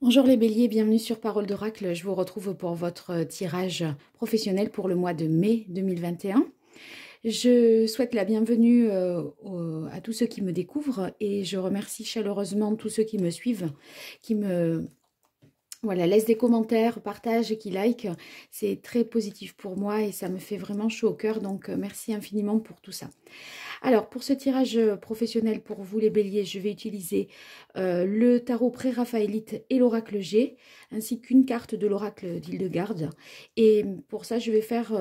Bonjour les béliers, bienvenue sur Parole d'Oracle. Je vous retrouve pour votre tirage professionnel pour le mois de mai 2021. Je souhaite la bienvenue euh, à tous ceux qui me découvrent et je remercie chaleureusement tous ceux qui me suivent, qui me voilà, laisse des commentaires, partage et qui like. C'est très positif pour moi et ça me fait vraiment chaud au cœur. Donc, euh, merci infiniment pour tout ça. Alors, pour ce tirage euh, professionnel pour vous, les béliers, je vais utiliser euh, le tarot pré-raphaélite et l'oracle G, ainsi qu'une carte de l'oracle d'Île-de-Garde. Et pour ça, je vais faire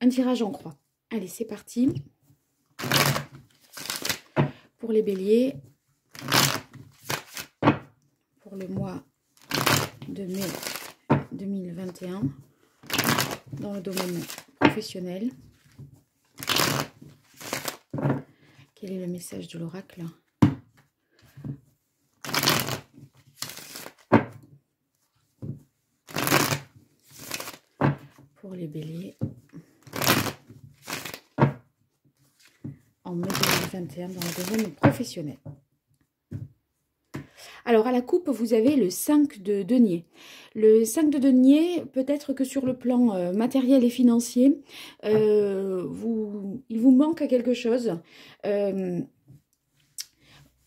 un tirage en croix. Allez, c'est parti. Pour les béliers, pour le mois de mai 2021 dans le domaine professionnel. Quel est le message de l'oracle Pour les béliers. En mai 2021 dans le domaine professionnel. Alors à la coupe, vous avez le 5 de denier. Le 5 de denier, peut-être que sur le plan euh, matériel et financier, euh, vous, il vous manque à quelque chose. Euh,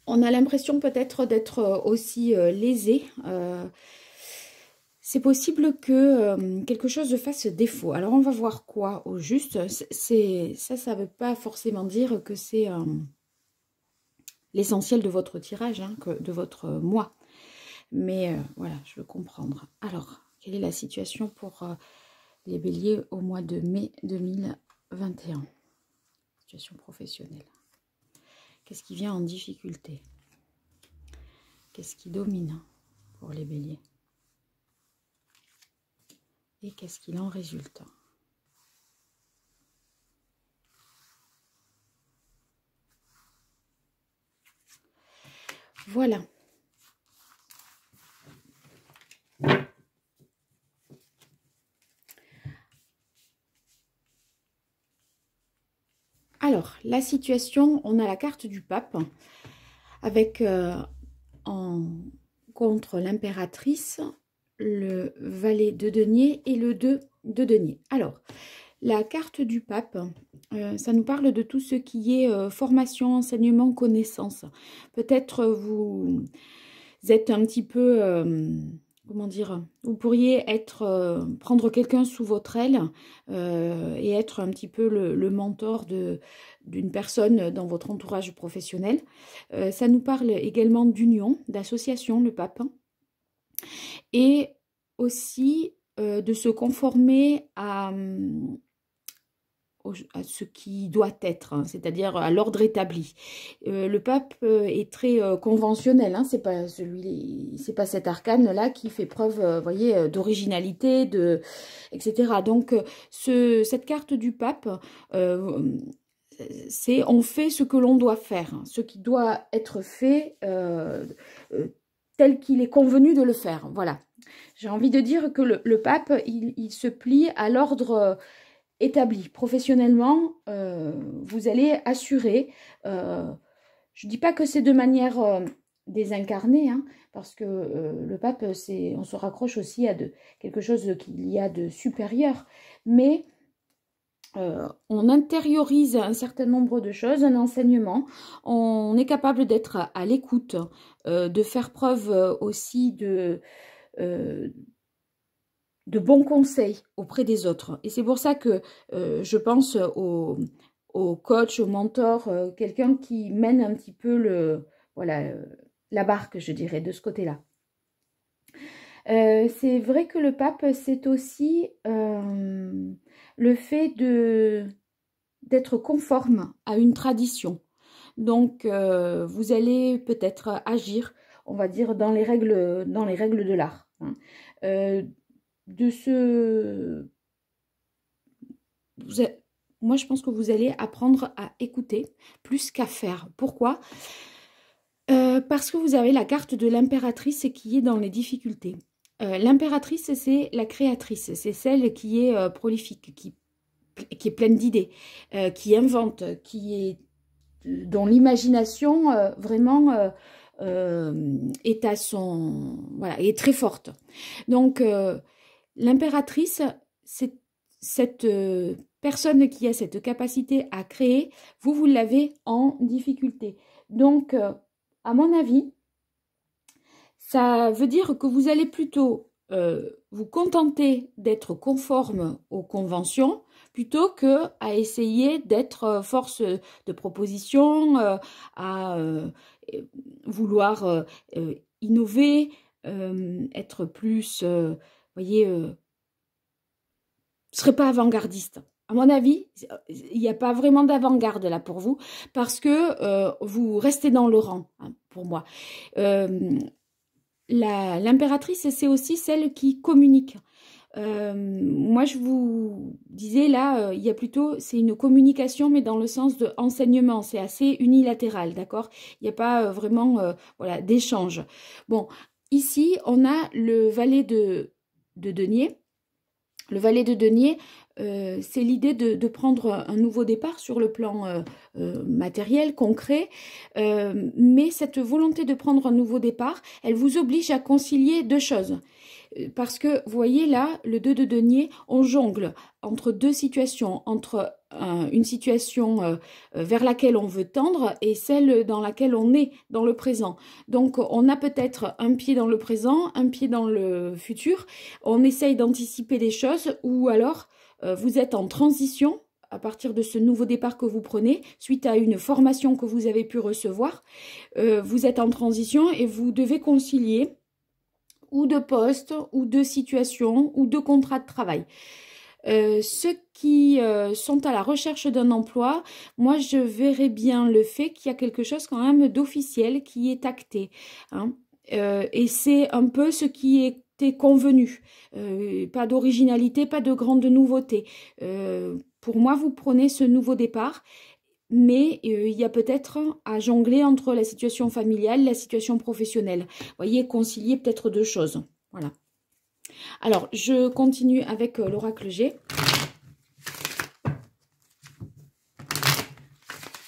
on a l'impression peut-être d'être aussi lésé. c'est possible que quelque chose fasse défaut. Alors on va voir quoi au juste. C'est ça, ça ne veut pas forcément dire que c'est un l'essentiel de votre tirage, hein, que de votre euh, moi. Mais euh, voilà, je veux comprendre. Alors, quelle est la situation pour euh, les béliers au mois de mai 2021 Situation professionnelle. Qu'est-ce qui vient en difficulté Qu'est-ce qui domine pour les béliers Et qu'est-ce qu'il en résulte Voilà. Alors, la situation, on a la carte du pape avec euh, en contre l'impératrice, le valet de denier et le 2 de denier. Alors, la carte du pape, euh, ça nous parle de tout ce qui est euh, formation, enseignement, connaissance. Peut-être euh, vous êtes un petit peu, comment dire, vous pourriez être prendre quelqu'un sous votre aile et être un petit peu le, le mentor d'une personne dans votre entourage professionnel. ça nous parle également d'union, d'association, le pape, et aussi de se conformer à à ce qui doit être, hein, c'est-à-dire à, l'ordre établi. Euh, le pape euh, est très euh, conventionnel, hein, c'est pas celui, c'est pas cet arcane là qui fait preuve, voyez, d'originalité, de, etc. Donc cette carte du pape, c'est on fait ce que l'on doit faire, hein, ce qui doit être fait tel qu'il est convenu de le faire. Voilà. J'ai envie de dire que le, pape, il, il, se plie à l'ordre établi professionnellement, euh, vous allez assurer. Euh, je ne dis pas que c'est de manière euh, désincarnée, hein, parce que le pape, on se raccroche aussi à de, quelque chose qu'il y a de supérieur, mais on intériorise un certain nombre de choses, un enseignement, on est capable d'être à l'écoute, de faire preuve aussi de de bons conseils auprès des autres. Et c'est pour ça que euh, je pense au, coach, au mentor, euh, quelqu'un qui mène un petit peu le, voilà, euh, la barque, je dirais, de ce côté-là. c'est vrai que le pape, c'est aussi le fait d'être conforme à une tradition. Donc, vous allez peut-être agir, on va dire, dans les règles, dans les règles de l'art. Hein de ce... Vous Moi, je pense que vous allez apprendre à écouter plus qu'à faire. Pourquoi euh, Parce que vous avez la carte de l'impératrice qui est dans les difficultés. Euh, l'impératrice, c'est la créatrice, c'est celle qui est euh, prolifique, qui, qui, est pleine d'idées, qui invente, qui est dont l'imagination vraiment est à son voilà est très forte. Donc L'impératrice, c'est cette euh, personne qui a cette capacité à créer, vous, vous l'avez en difficulté. Donc, euh, à mon avis, ça veut dire que vous allez plutôt euh, vous contenter d'être conforme aux conventions plutôt que à essayer d'être force de proposition, à vouloir innover, être plus voyez, euh, ce serait pas avant-gardiste. À mon avis, il n'y a pas vraiment d'avant-garde là pour vous, parce que euh, vous restez dans le rang, hein, pour moi. Euh, l'impératrice, c'est aussi celle qui communique. moi, je vous disais là, il y a plutôt, c'est une communication, mais dans le sens de enseignement. C'est assez unilatéral, d'accord Il n'y a pas vraiment voilà, d'échange. Bon, ici, on a le valet de de Denier. Le valet de Denier euh, c'est l'idée de, prendre un nouveau départ sur le plan euh, euh, matériel, concret. mais cette volonté de prendre un nouveau départ, elle vous oblige à concilier deux choses. Parce que, vous voyez là, le 2 de denier, on jongle entre deux situations, entre une situation vers laquelle on veut tendre et celle dans laquelle on est dans le présent. Donc on a peut-être un pied dans le présent, un pied dans le futur, on essaye d'anticiper des choses ou alors euh, vous êtes en transition à partir de ce nouveau départ que vous prenez, suite à une formation que vous avez pu recevoir, euh, vous êtes en transition et vous devez concilier ou de poste, ou de situation, ou de contrat de travail. Euh, ceux qui sont à la recherche d'un emploi, moi je verrais bien le fait qu'il y a quelque chose quand même d'officiel qui est acté. Hein. et c'est un peu ce qui est convenu. Euh, pas d'originalité, pas de grande nouveauté. Euh, pour moi, vous prenez ce nouveau départ, mais euh, il y a peut-être à jongler entre la situation familiale, la situation professionnelle. Vous voyez, concilier peut-être deux choses. Voilà. Alors, je continue avec l'oracle G.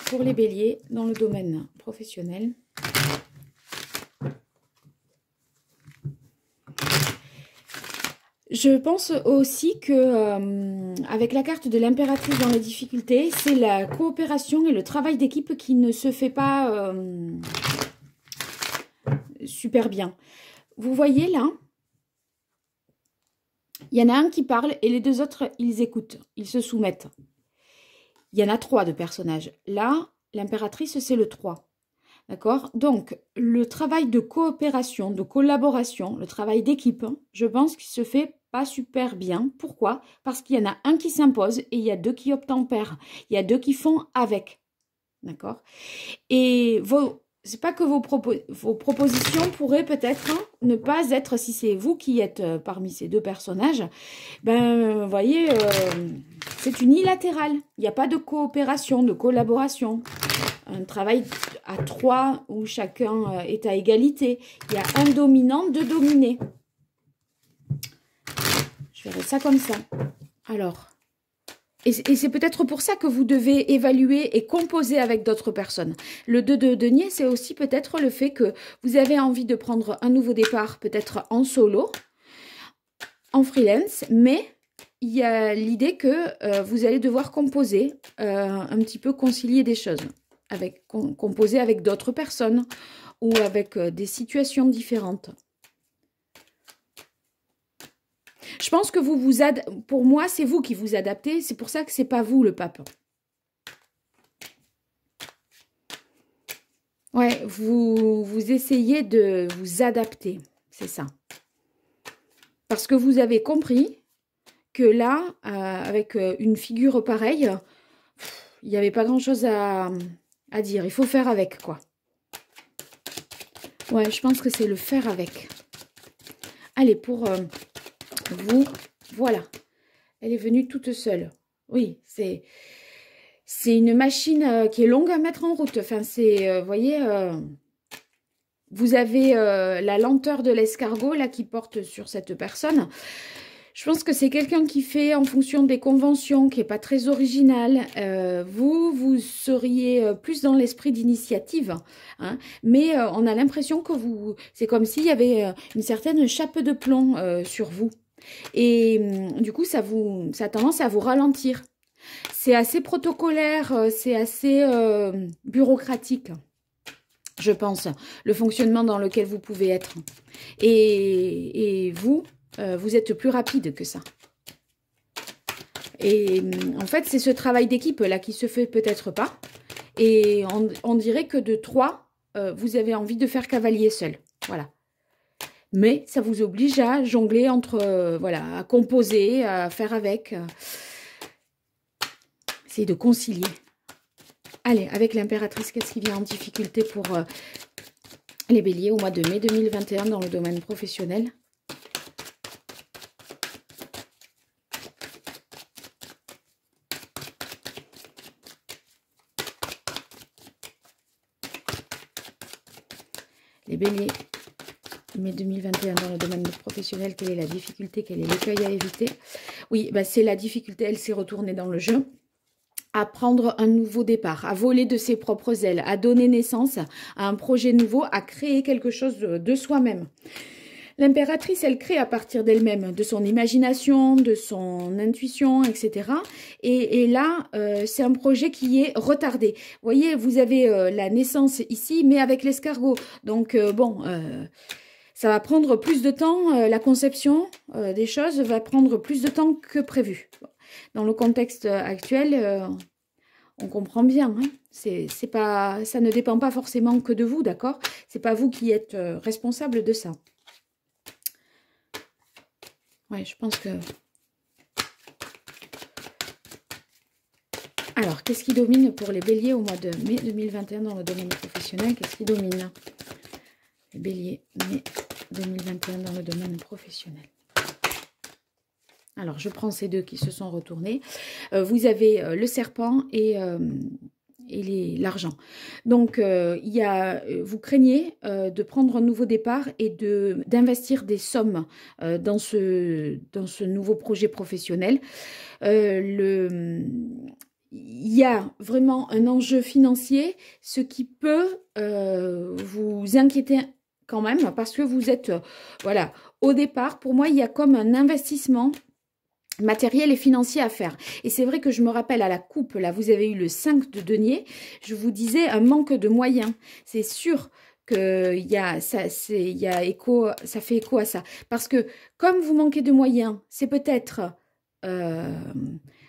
Pour les béliers, dans le domaine professionnel. Je pense aussi que euh, avec la carte de l'impératrice dans les difficultés, c'est la coopération et le travail d'équipe qui ne se fait pas euh, super bien. Vous voyez là, il y en a un qui parle et les deux autres, ils écoutent, ils se soumettent. Il y en a trois de personnages. Là, l'impératrice, c'est le 3. D'accord Donc, le travail de coopération, de collaboration, le travail d'équipe, je pense qu'il se fait pas super bien. Pourquoi Parce qu'il y en a un qui s'impose et il y a deux qui obtempèrent. Il y a deux qui font avec. D'accord Et vos, c'est pas que vos, propos, vos propositions pourraient peut-être ne pas être, si c'est vous qui êtes euh, parmi ces deux personnages, ben, vous voyez, euh, c'est unilatéral. Il n'y a pas de coopération, de collaboration. Un travail à trois où chacun euh, est à égalité. Il y a un dominant, deux dominés. Je ça comme ça. Alors, et, c'est peut-être pour ça que vous devez évaluer et composer avec d'autres personnes. Le 2 de denier, c'est aussi peut-être le fait que vous avez envie de prendre un nouveau départ, peut-être en solo, en freelance, mais il y a l'idée que euh, vous allez devoir composer, euh, un petit peu concilier des choses, avec, composer avec d'autres personnes ou avec euh, des situations différentes. Je pense que vous vous... adaptez. Pour moi, c'est vous qui vous adaptez. C'est pour ça que ce n'est pas vous, le pape. Ouais, vous, vous essayez de vous adapter. C'est ça. Parce que vous avez compris que là, euh, avec euh, une figure pareille, il n'y avait pas grand-chose à, dire. Il faut faire avec, quoi. Ouais, je pense que c'est le faire avec. Allez, pour... Euh, vous. Voilà. Elle est venue toute seule. Oui, c'est c'est une machine euh, qui est longue à mettre en route. Enfin, c'est, euh, vous voyez, euh, vous avez la lenteur de l'escargot là qui porte sur cette personne. Je pense que c'est quelqu'un qui fait en fonction des conventions, qui n'est pas très original. vous, vous seriez plus dans l'esprit d'initiative, hein. mais on a l'impression que vous, c'est comme s'il y avait une certaine chape de plomb sur vous. Et hum, du coup, ça, vous, ça a tendance à vous ralentir. C'est assez protocolaire, euh, c'est assez euh, bureaucratique, je pense, le fonctionnement dans lequel vous pouvez être. Et, vous, euh, vous êtes plus rapide que ça. Et hum, en fait, c'est ce travail d'équipe là qui se fait peut-être pas. Et on, dirait que de trois, vous avez envie de faire cavalier seul. Voilà mais ça vous oblige à jongler entre, euh, voilà, à composer, à faire avec. Euh. Essayez de concilier. Allez, avec l'impératrice, qu'est-ce qui vient en difficulté pour euh, les béliers au mois de mai 2021 dans le domaine professionnel Les béliers, mai 2021 dans le domaine professionnel, quelle est la difficulté, quel est l'écueil à éviter Oui, bah c'est la difficulté, elle s'est retournée dans le jeu à prendre un nouveau départ, à voler de ses propres ailes, à donner naissance à un projet nouveau, à créer quelque chose de, soi-même. L'impératrice, elle crée à partir d'elle-même, de son imagination, de son intuition, etc. Et, là, euh, c'est un projet qui est retardé. Vous voyez, vous avez euh, la naissance ici, mais avec l'escargot. Donc, euh, bon, ça va prendre plus de temps, euh, la conception euh, des choses va prendre plus de temps que prévu. Dans le contexte euh, actuel, on comprend bien. Hein. c'est pas, ça ne dépend pas forcément que de vous, d'accord C'est pas vous qui êtes responsable de ça. Ouais, je pense que... Alors, qu'est-ce qui domine pour les béliers au mois de mai 2021 dans le domaine professionnel Qu'est-ce qui domine Bélier, mai 2021 dans le domaine professionnel. Alors, je prends ces deux qui se sont retournés. Euh, vous avez euh, le serpent et, euh, l'argent. Donc, il y a, vous craignez de prendre un nouveau départ et d'investir des sommes dans, ce, dans ce nouveau projet professionnel. le il y a vraiment un enjeu financier, ce qui peut vous inquiéter quand même, parce que vous êtes, euh, voilà, au départ, pour moi, il y a comme un investissement matériel et financier à faire. Et c'est vrai que je me rappelle à la coupe, là, vous avez eu le 5 de denier, je vous disais un manque de moyens. C'est sûr que y a, ça, y a écho, ça fait écho à ça. Parce que comme vous manquez de moyens, c'est peut-être euh,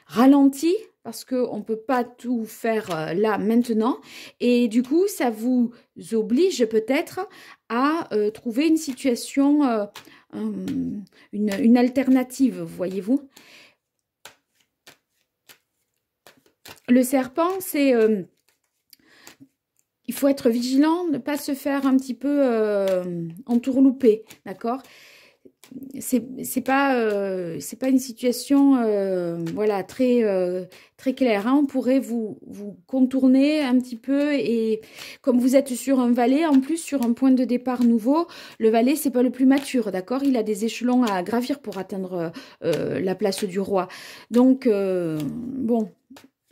ralenti, parce qu'on ne peut pas tout faire euh, là maintenant. Et du coup, ça vous oblige peut-être à euh, trouver une situation, euh, une, alternative, voyez-vous. Le serpent, c'est... Euh, il faut être vigilant, ne pas se faire un petit peu entourlouper, d'accord c'est pas euh, pas une situation euh, voilà très euh, très claire hein. on pourrait vous contourner un petit peu et comme vous êtes sur un valet en plus sur un point de départ nouveau le valet c'est pas le plus mature d'accord il a des échelons à gravir pour atteindre la place du roi donc bon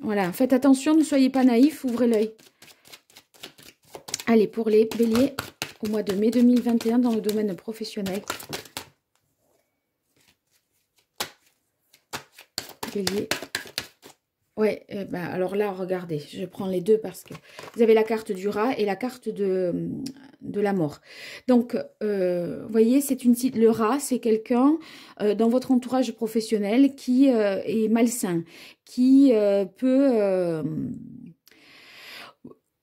voilà faites attention ne soyez pas naïf ouvrez l'œil allez pour les béliers au mois de mai 2021 dans le domaine professionnel Oui, Ouais, eh ben, alors là, regardez, je prends les deux parce que vous avez la carte du rat et la carte de, de la mort. Donc, euh, vous voyez, c'est une le rat, c'est quelqu'un euh, dans votre entourage professionnel qui euh, est malsain, qui peut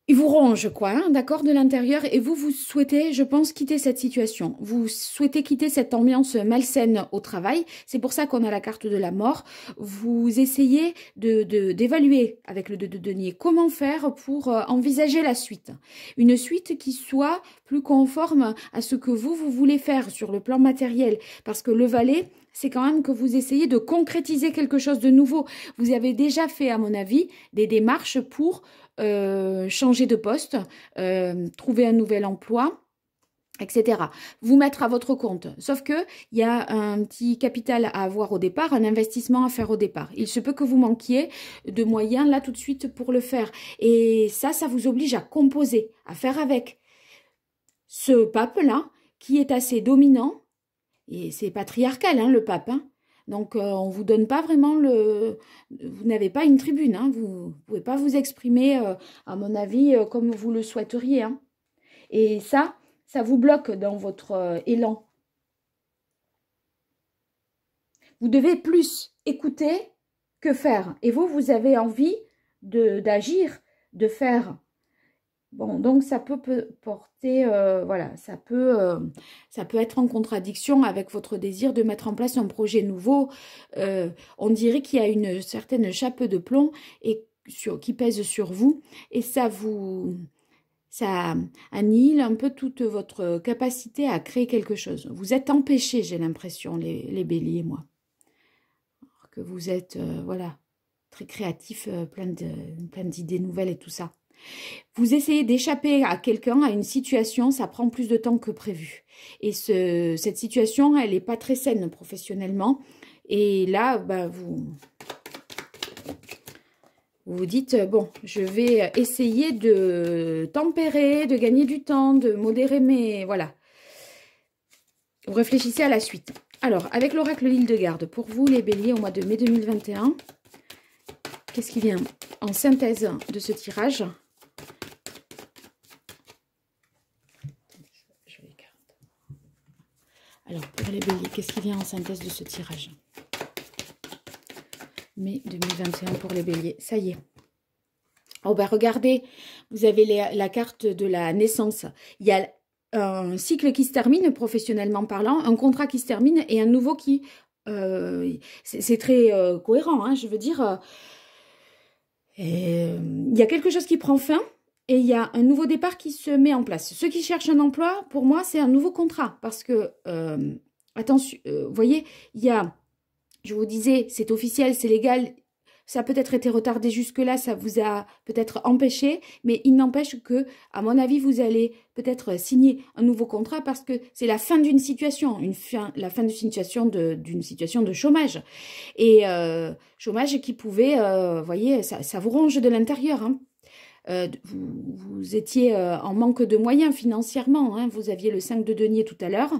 il vous ronge, quoi, hein, d'accord, de l'intérieur, et vous, vous souhaitez, je pense, quitter cette situation. Vous souhaitez quitter cette ambiance malsaine au travail. C'est pour ça qu'on a la carte de la mort. Vous essayez de d'évaluer avec le de denier comment faire pour euh, envisager la suite. Une suite qui soit plus conforme à ce que vous, vous voulez faire sur le plan matériel. Parce que le valet, c'est quand même que vous essayez de concrétiser quelque chose de nouveau. Vous avez déjà fait, à mon avis, des démarches pour euh, changer de poste, euh, trouver un nouvel emploi etc. Vous mettre à votre compte. Sauf que il y a un petit capital à avoir au départ, un investissement à faire au départ. Il se peut que vous manquiez de moyens là tout de suite pour le faire. Et ça, ça vous oblige à composer, à faire avec. Ce pape-là, qui est assez dominant, et c'est patriarcal, hein, le pape. Hein. Donc euh, on ne vous donne pas vraiment le... Vous n'avez pas une tribune, hein. vous ne pouvez pas vous exprimer, euh, à mon avis, euh, comme vous le souhaiteriez. Et ça, ça vous bloque dans votre élan. Vous devez plus écouter que faire. Et vous, vous avez envie d'agir, de, faire. Bon, donc ça peut porter, euh, voilà, ça peut, euh, ça peut être en contradiction avec votre désir de mettre en place un projet nouveau. Euh, on dirait qu'il y a une certaine chape de plomb et qui pèse sur vous et ça vous, ça annihile un peu toute votre capacité à créer quelque chose. Vous êtes empêchés, j'ai l'impression, les, les béliers, moi. que vous êtes, voilà, très créatif, plein d'idées plein nouvelles et tout ça. Vous essayez d'échapper à quelqu'un, à une situation, ça prend plus de temps que prévu. Et ce, cette situation, elle n'est pas très saine professionnellement. Et là, bah, vous, vous dites, bon, je vais essayer de tempérer, de gagner du temps, de modérer mes... Voilà. Vous réfléchissez à la suite. Alors, avec l'oracle l'île de garde, pour vous, les béliers, au mois de mai 2021, qu'est-ce qui vient en synthèse de ce tirage Alors, pour les béliers, qu'est-ce qui vient en synthèse de ce tirage Mai 2021 pour les béliers, ça y est. Oh ben regardez, vous avez la carte de la naissance. Il y a un cycle qui se termine professionnellement parlant, un contrat qui se termine et un nouveau qui... Euh, c'est très euh, cohérent, hein, je veux dire. Euh, il y a quelque chose qui prend fin, et il y a un nouveau départ qui se met en place. Ceux qui cherchent un emploi, pour moi, c'est un nouveau contrat parce que, euh, attention, euh, vous voyez, il y a, je vous disais, c'est officiel, c'est légal, ça a peut-être été retardé jusque-là, ça vous a peut-être empêché, mais il n'empêche que, à mon avis, vous allez peut-être signer un nouveau contrat parce que c'est la fin d'une situation, une la fin d'une situation de, d'une situation de chômage. Et euh, chômage qui pouvait, euh, vous voyez, ça, vous ronge de l'intérieur. Hein. Euh, vous, étiez euh, en manque de moyens financièrement. Hein. vous aviez le 5 de denier tout à l'heure.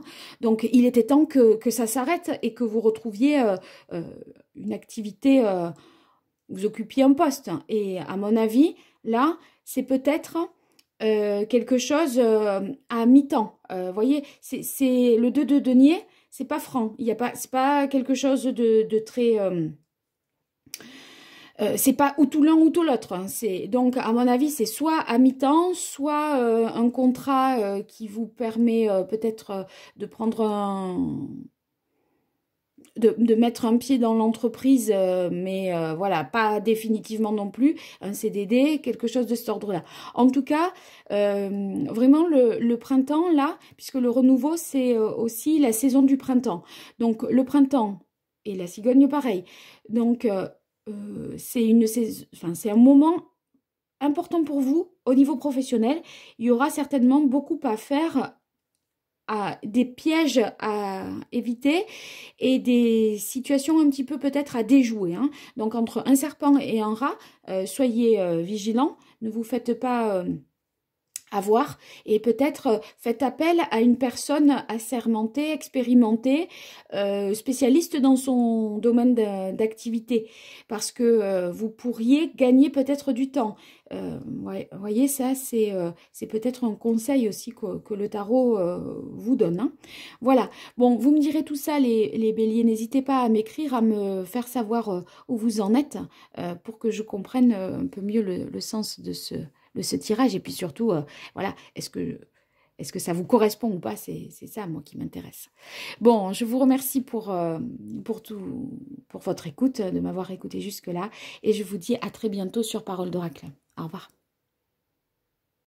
Donc, il était temps que, ça s'arrête et que vous retrouviez euh, une activité, vous occupiez un poste. Et à mon avis, là, c'est peut-être... quelque chose à mi-temps. Vous voyez, c'est le 2 de denier, c'est pas franc. Il y a pas, c'est pas quelque chose de, de très euh, c'est pas ou tout l'un ou tout l'autre. Hein. C'est donc à mon avis c'est soit à mi-temps, soit euh, un contrat euh, qui vous permet peut-être de prendre un de, de, mettre un pied dans l'entreprise, mais voilà, pas définitivement non plus, un CDD, quelque chose de cet ordre-là. En tout cas, vraiment le, le, printemps, là, puisque le renouveau, c'est aussi la saison du printemps. Donc le printemps et la cigogne, pareil. Donc euh, c'est une c'est un moment important pour vous au niveau professionnel. Il y aura certainement beaucoup à faire, à, des pièges à éviter et des situations un petit peu peut-être à déjouer. Hein. Donc entre un serpent et un rat, euh, soyez euh, vigilants, ne vous faites pas à voir et peut-être euh, faites appel à une personne assermentée, expérimentée, euh, spécialiste dans son domaine d'activité parce que euh, vous pourriez gagner peut-être du temps. Euh, voyez, ça c'est peut-être un conseil aussi que, le tarot vous donne. Hein. Voilà, bon, vous me direz tout ça les, les béliers, n'hésitez pas à m'écrire, à me faire savoir où vous en êtes pour que je comprenne un peu mieux le sens de ce de ce tirage. Et puis surtout, euh, voilà, est-ce que, est que ça vous correspond ou pas C'est ça, moi, qui m'intéresse. Bon, je vous remercie pour, euh, pour, tout, pour votre écoute, euh, de m'avoir écouté jusque-là. Et je vous dis à très bientôt sur Parole d'Oracle. Au revoir.